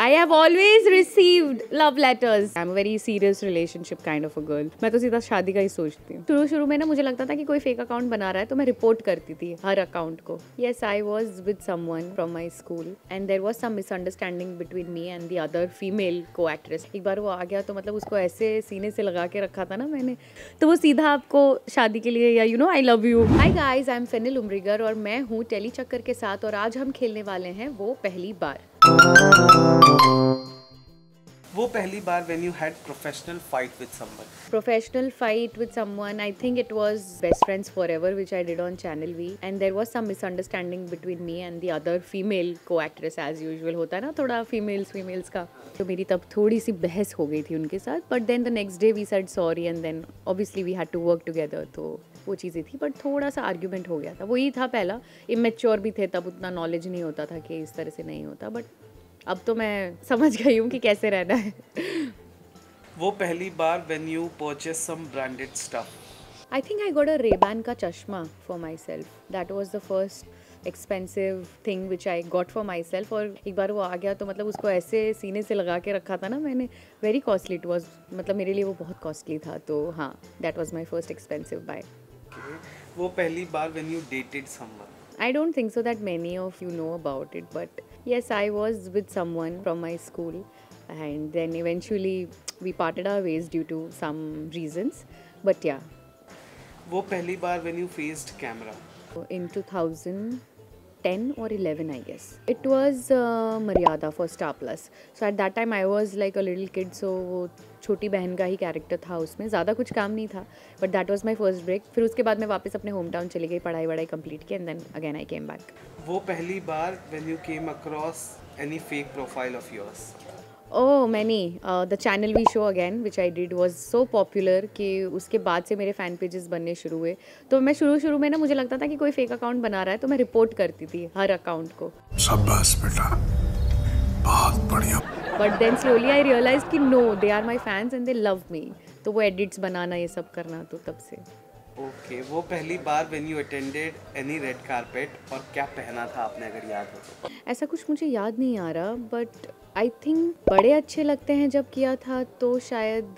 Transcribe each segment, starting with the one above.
I have always received love letters I am very serious relationship kind of a girl मैं तो सीधा शादी का ही सोचती हूँ शुरू शुरू में ना मुझे लगता था कि कोई फेक अकाउंट बना रहा है तो मैं रिपोर्ट करती थी हर अकाउंट को yes I was with someone from my school and there was some misunderstanding between me and the other female को एक्ट्रेस एक बार वो आ गया तो मतलब उसको ऐसे सीने से लगा के रखा था ना मैंने तो वो सीधा आपको शादी के लिए या you know I love you hi guys I am Fenil Umrigar और मैं हूँ टेली चक्कर के साथ और आज हम खेलने वाले हैं वो पहली बार वो पहली बार when you had professional fight with someone professional fight with someone I think it was best friends forever which I did on channel V and there was some misunderstanding between me and the other female को actress as usual होता है ना थोड़ा females females का तो मेरी तब थोड़ी सी बहस हो गई थी उनके साथ but then the next day we said sorry and then obviously we had to work together तो वो चीज़ें थी बट थोड़ा सा आर्ग्यूमेंट हो गया था वही था पहला इमेच्योर भी थे तब उतना नॉलेज नहीं होता था कि इस तरह से नहीं होता बट अब तो मैं समझ गई हूँ कि कैसे रहना है वो पहली बार when you purchase some branded stuff I think I got a ray का चश्मा for for self that was the first expensive thing which I got for myself और एक बार वो आ गया तो मतलब उसको ऐसे सीने से लगा के रखा था ना मैंने वेरी कॉस्टली इट वॉज मतलब मेरे लिए वो बहुत कॉस्टली था तो हाँ that was my first expensive buy वो पहली बार when you dated someone I don't think so that many of you know about it but Yes, I was with someone from my school, and then eventually we parted our ways due to some reasons. But yeah. वो पहली बार when you faced camera. In 2000. Ten और eleven I guess it was Maryada for Star Plus so at that time I was like a little kid so वो छोटी बहन का ही character था उसमें ज़्यादा कुछ काम नहीं था but that was my first break फिर उसके बाद मैं वापस अपने होम टाउन चली गई पढ़ाई वढ़ाई कम्प्लीट की and then again I came back वो पहली बार when you came across any fake profile of yours oh many the channel V show again which I did was so popular कि उसके बाद से मेरे फ़ैन पेजेस बनने शुरू हुए तो मैं शुरू शुरू में ना मुझे लगता था कि कोई फेक अकाउंट बना रहा है तो मैं रिपोर्ट करती थी हर अकाउंट को शाबाश बेटा बहुत बढ़िया but then slowly I realize कि no they are my fans and they love me तो वो एडिट्स बनाना ये सब करना तो तब से ओके okay, वो पहली बार when you attended any red carpet और क्या पहना था आपने अगर याद हो तो ऐसा कुछ मुझे याद नहीं आ रहा बट आई थिंक बड़े अच्छे लगते हैं जब किया था तो शायद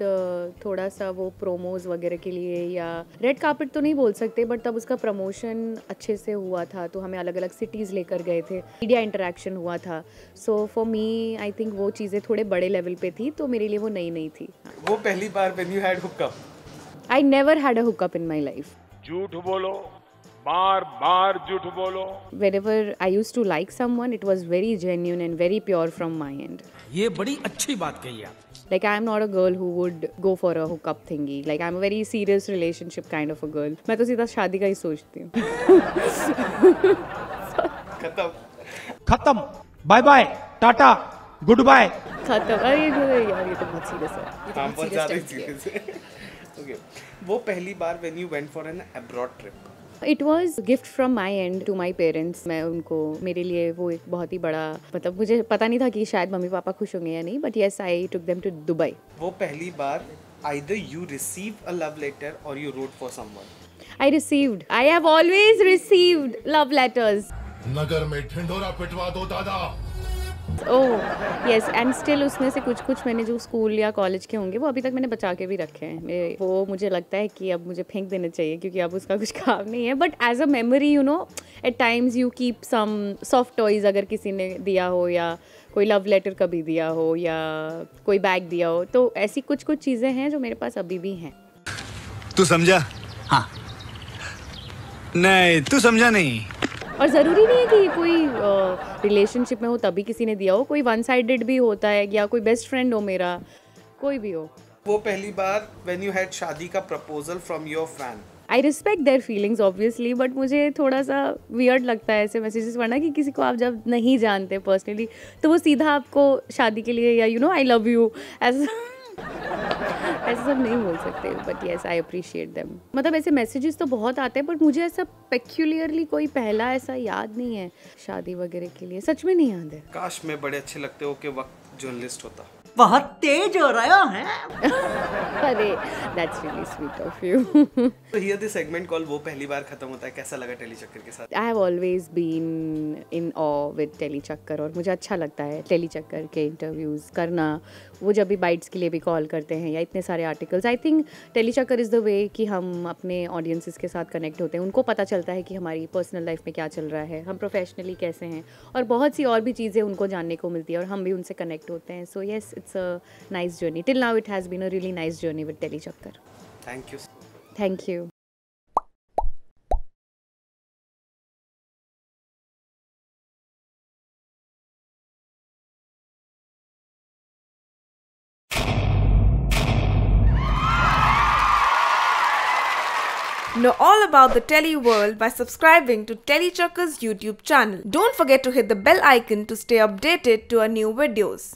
थोड़ा सा वो प्रोमोज वगैरह के लिए या रेड कार्पेट तो नहीं बोल सकते बट तब उसका प्रमोशन अच्छे से हुआ था तो हमें अलग अलग सिटीज़ लेकर गए थे मीडिया इंटरेक्शन हुआ था so for me I think वो चीज़ें थोड़े बड़े लेवल पे थी तो मेरे लिए वो नई नई थी वो पहली बार I never had a hookup in my life झूठ बोलो बार बार झूठ बोलो whenever i used to like someone it was very genuine and very pure from my end ये बड़ी अच्छी बात कही आप like i am not a girl who would go for a hookup thingy like i'm a very serious relationship kind of a girl मैं तो सीधा शादी का ही सोचती हूँ खत्म खत्म बाय बाय टाटा गुड बाय खत्म अरे यार ये तो बहुत सीरियस है ओके वो पहली बार when you went for an abroad trip it was gift from my and to my parents मैं उनको मेरे लिए वो एक बहुत ही बड़ा मतलब मुझे पता नहीं था कि शायद मम्मी पापा खुश होंगे या नहीं but yes I took them to Dubai वो पहली बार either you receive a love letter or you wrote for someone i received i have always received love letters नगर में ढिंढोरा पिटवा दो दादा ओ यस एंड स्टिल उसमें से कुछ कुछ मैंने जो स्कूल या कॉलेज के होंगे वो अभी तक मैंने बचा के भी रखे हैं वो मुझे लगता है कि अब मुझे फेंक देना चाहिए क्योंकि अब उसका कुछ काम नहीं है but as a memory you know at times you keep some soft toys अगर किसी ने दिया हो या कोई लव लेटर कभी दिया हो या कोई बैग दिया हो तो ऐसी कुछ कुछ चीज़ें हैं जो मेरे पास अभी भी हैं तू समझा हाँ नहीं तू समझा नहीं और ज़रूरी नहीं है कि कोई रिलेशनशिप uh, में हो तभी किसी ने दिया हो कोई वन साइडेड भी होता है या कोई बेस्ट फ्रेंड हो मेरा कोई भी हो वो पहली बार व्हेन यू हैड शादी का proposal from your fan I respect their feelings obviously but मुझे थोड़ा सा वियर्ड लगता है ऐसे मैसेजेस पढ़ना कि किसी को आप जब नहीं जानते पर्सनली तो वो सीधा आपको शादी के लिए या you know I love you ऐसा ऐसे सब नहीं बोल सकते but yes I appreciate them मतलब ऐसे मैसेजेस तो बहुत आते हैं बट मुझे ऐसा पेक्यूलियरली कोई पहला ऐसा याद नहीं है शादी वगैरह के लिए सच में नहीं याद है काश मैं बड़े अच्छे लगते हो कि वक्त जर्नलिस्ट होता बहुत तेज हो रहा है अरे that's really sweet of you तो हियर द सेगमेंट कॉल वो पहली बार खत्म होता है कैसा लगा टेली चक्कर के साथ I have always been in awe with Telly Chakkar और मुझे अच्छा लगता है टेली चक्कर के इंटरव्यूज करना वो जब भी बाइट्स के लिए भी कॉल करते हैं या इतने सारे articles I think Telly Chakkar is the way कि हम अपने ऑडियंसिस के साथ कनेक्ट होते हैं उनको पता चलता है कि हमारी पर्सनल लाइफ में क्या चल रहा है हम प्रोफेशनली कैसे हैं और बहुत सी और भी चीज़ें उनको जानने को मिलती है और हम भी उनसे कनेक्ट होते हैं so yes it's a nice journey. Till now, it has been a really nice journey with Delhi Chakkar. Thank you. Thank you. Know all about the Telly world by subscribing to Telechakker's YouTube channel. Don't forget to hit the bell icon to stay updated to our new videos.